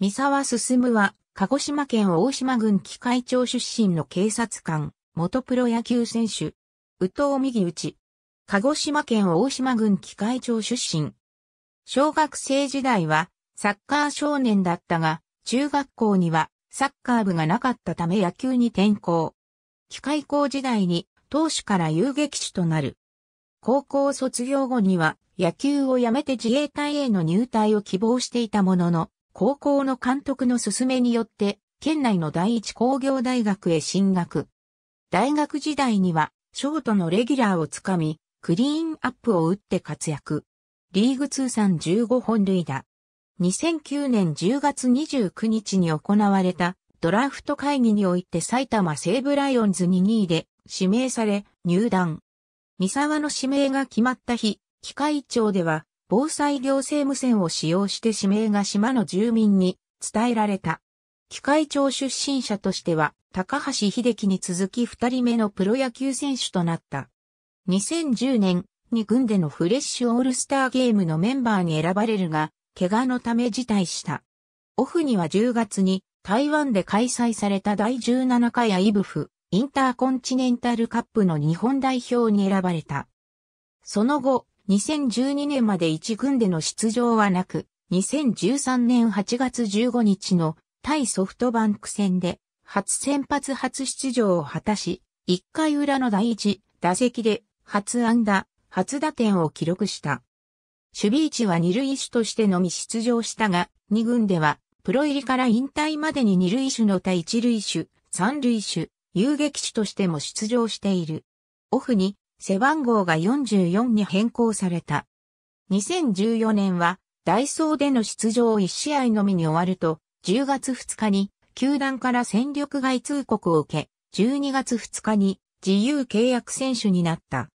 三沢進は、鹿児島県大島郡機会町出身の警察官、元プロ野球選手。宇藤右内。鹿児島県大島郡機会町出身。小学生時代は、サッカー少年だったが、中学校には、サッカー部がなかったため野球に転校。機械校時代に、投手から遊撃手となる。高校卒業後には、野球をやめて自衛隊への入隊を希望していたものの、高校の監督の勧めによって、県内の第一工業大学へ進学。大学時代には、ショートのレギュラーをつかみ、クリーンアップを打って活躍。リーグ通算15本塁打。2009年10月29日に行われたドラフト会議において埼玉西武ライオンズに2位で指名され入団。三沢の指名が決まった日、機械庁では防災行政無線を使用して指名が島の住民に伝えられた。機械庁出身者としては、高橋秀樹に続き二人目のプロ野球選手となった。2010年に軍でのフレッシュオールスターゲームのメンバーに選ばれるが、怪我のため辞退した。オフには10月に台湾で開催された第17回アイブフインターコンチネンタルカップの日本代表に選ばれた。その後、2012年まで1軍での出場はなく、2013年8月15日の対ソフトバンク戦で初先発初出場を果たし、1回裏の第1打席で初安打、初打点を記録した。守備位置は二塁手としてのみ出場したが、2軍ではプロ入りから引退までに二塁手の他一塁手、三塁手、遊撃手としても出場している。オフに背番号が44に変更された。2014年は、ダイソーでの出場1試合のみに終わると、10月2日に、球団から戦力外通告を受け、12月2日に、自由契約選手になった。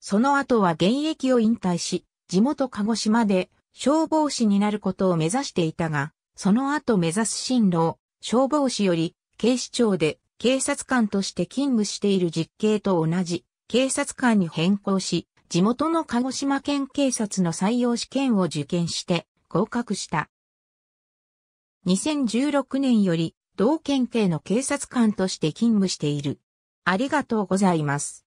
その後は現役を引退し、地元鹿児島で消防士になることを目指していたが、その後目指す進路を消防士より警視庁で警察官として勤務している実刑と同じ警察官に変更し、地元の鹿児島県警察の採用試験を受験して合格した。2016年より同県警の警察官として勤務している。ありがとうございます。